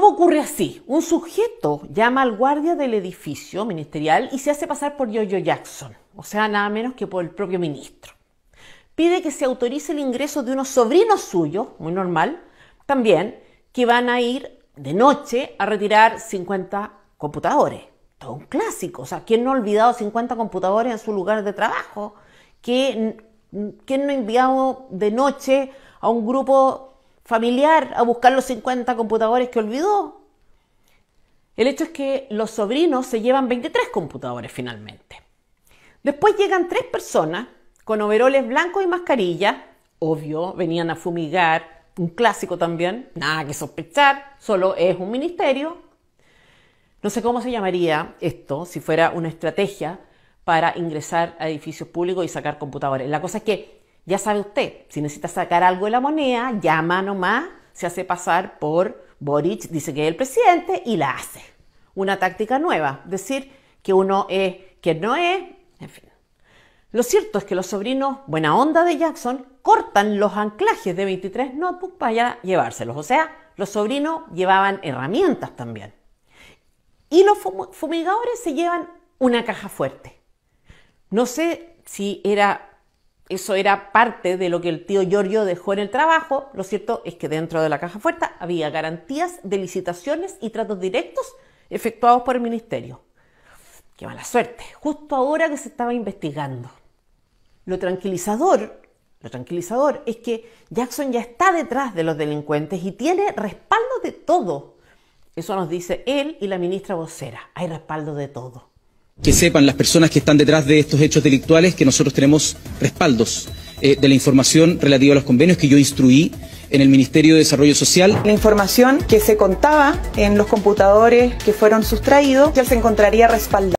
Todo ocurre así. Un sujeto llama al guardia del edificio ministerial y se hace pasar por Jojo Jackson, o sea, nada menos que por el propio ministro. Pide que se autorice el ingreso de unos sobrinos suyos, muy normal, también, que van a ir de noche a retirar 50 computadores. Todo un clásico. O sea, ¿quién no ha olvidado 50 computadores en su lugar de trabajo? ¿Quién, quién no ha enviado de noche a un grupo familiar a buscar los 50 computadores que olvidó. El hecho es que los sobrinos se llevan 23 computadores finalmente. Después llegan tres personas con overoles blancos y mascarilla, obvio, venían a fumigar, un clásico también, nada que sospechar, solo es un ministerio. No sé cómo se llamaría esto si fuera una estrategia para ingresar a edificios públicos y sacar computadores. La cosa es que ya sabe usted, si necesita sacar algo de la moneda, llama nomás, se hace pasar por Boric, dice que es el presidente y la hace. Una táctica nueva, decir que uno es, que no es, en fin. Lo cierto es que los sobrinos buena onda de Jackson cortan los anclajes de 23 notebooks para llevárselos. O sea, los sobrinos llevaban herramientas también. Y los fumigadores se llevan una caja fuerte. No sé si era eso era parte de lo que el tío Giorgio dejó en el trabajo. Lo cierto es que dentro de la caja fuerte había garantías de licitaciones y tratos directos efectuados por el ministerio. Qué mala suerte, justo ahora que se estaba investigando. Lo tranquilizador, lo tranquilizador es que Jackson ya está detrás de los delincuentes y tiene respaldo de todo. Eso nos dice él y la ministra vocera. Hay respaldo de todo que sepan las personas que están detrás de estos hechos delictuales que nosotros tenemos respaldos eh, de la información relativa a los convenios que yo instruí en el Ministerio de Desarrollo Social. La información que se contaba en los computadores que fueron sustraídos ya se encontraría respaldada.